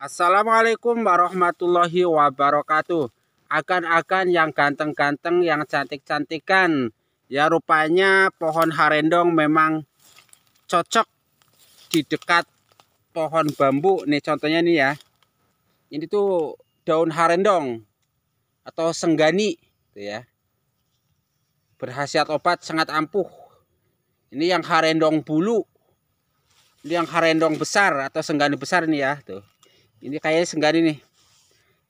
Assalamualaikum warahmatullahi wabarakatuh. Akan-akan yang ganteng-ganteng, yang cantik-cantikan. Ya rupanya pohon harendong memang cocok di dekat pohon bambu. Nih contohnya nih ya. Ini tuh daun harendong atau senggani gitu ya. Berhasiat obat sangat ampuh. Ini yang harendong bulu. Ini yang harendong besar atau senggani besar nih ya tuh ini kayaknya senggan ini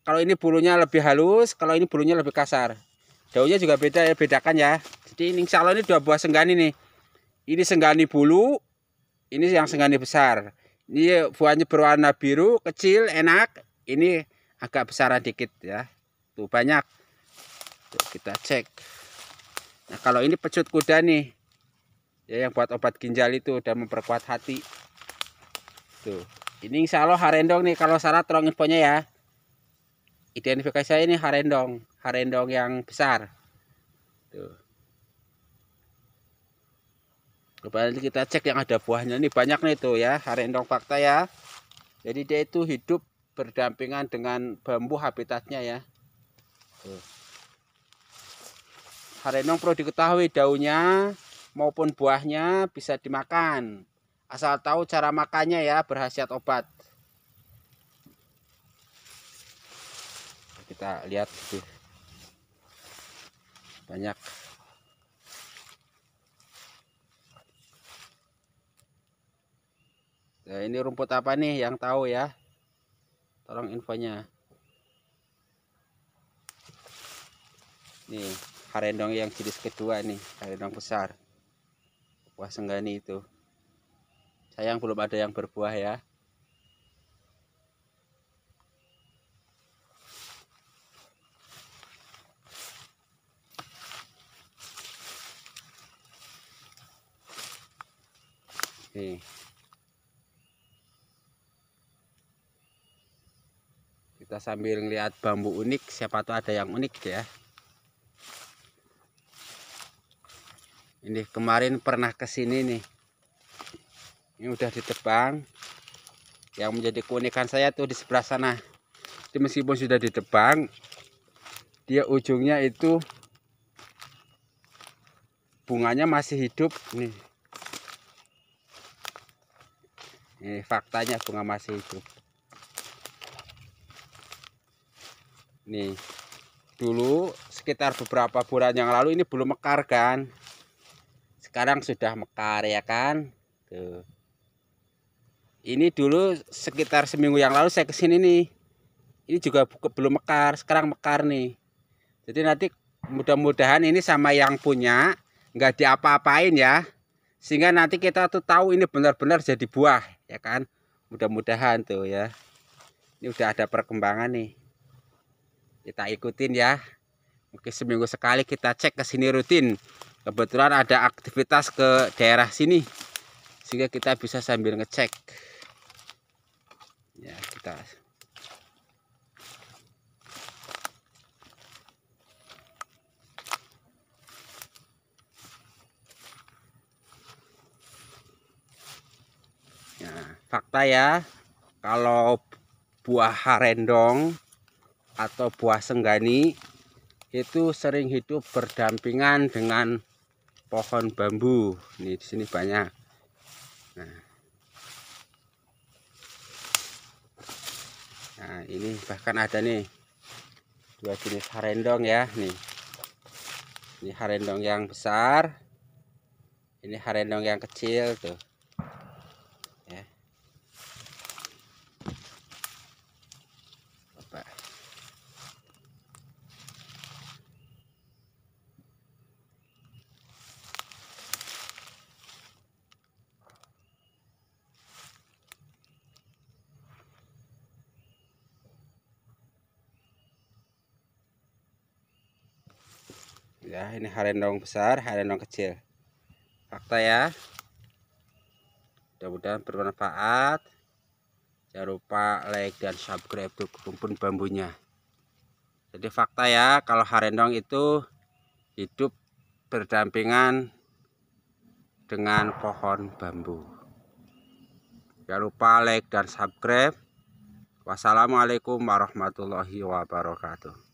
kalau ini bulunya lebih halus kalau ini bulunya lebih kasar daunnya juga beda ya bedakan ya jadi ini insya Allah ini dua buah senggani nih ini senggani bulu ini yang senggani besar ini buahnya berwarna biru kecil enak ini agak besar dikit ya tuh banyak Tuh, kita cek nah kalau ini pecut kuda nih ya yang buat obat ginjal itu dan memperkuat hati tuh ini insya Allah harendong nih kalau salah tolong infonya ya identifikasi saya ini harendong harendong yang besar tuh nanti kita cek yang ada buahnya ini banyak nih tuh ya harendong fakta ya jadi dia itu hidup berdampingan dengan bambu habitatnya ya tuh. harendong perlu diketahui daunnya maupun buahnya bisa dimakan asal tahu cara makannya ya berhasiat obat kita lihat tuh banyak nah, ini rumput apa nih yang tahu ya tolong infonya nih harendong yang jenis kedua nih harendong besar Wah senggani itu sayang belum ada yang berbuah ya Oke. Kita sambil lihat bambu unik, siapa tuh ada yang unik ya. Ini kemarin pernah kesini nih. Ini udah ditebang. Yang menjadi keunikan saya tuh di sebelah sana. itu meskipun sudah ditebang, dia ujungnya itu bunganya masih hidup nih. Ini faktanya bunga masih hidup. Nih. Dulu sekitar beberapa bulan yang lalu ini belum mekar kan. Sekarang sudah mekar ya kan. Tuh ini dulu sekitar seminggu yang lalu saya kesini nih ini juga belum mekar sekarang mekar nih jadi nanti mudah-mudahan ini sama yang punya nggak diapa-apain ya sehingga nanti kita tuh tahu ini benar-benar jadi buah ya kan mudah-mudahan tuh ya ini udah ada perkembangan nih kita ikutin ya mungkin seminggu sekali kita cek ke sini rutin kebetulan ada aktivitas ke daerah sini sehingga kita bisa sambil ngecek Ya, fakta ya kalau buah harendong atau buah senggani itu sering hidup berdampingan dengan pohon bambu. Nih di sini banyak. Nah. nah ini bahkan ada nih dua jenis harendong ya nih ini harendong yang besar ini harendong yang kecil tuh ya ini harendong besar harendong kecil fakta ya mudah-mudahan bermanfaat jangan lupa like dan subscribe tuh kumpul bambunya jadi fakta ya kalau harendong itu hidup berdampingan dengan pohon bambu jangan lupa like dan subscribe wassalamualaikum warahmatullahi wabarakatuh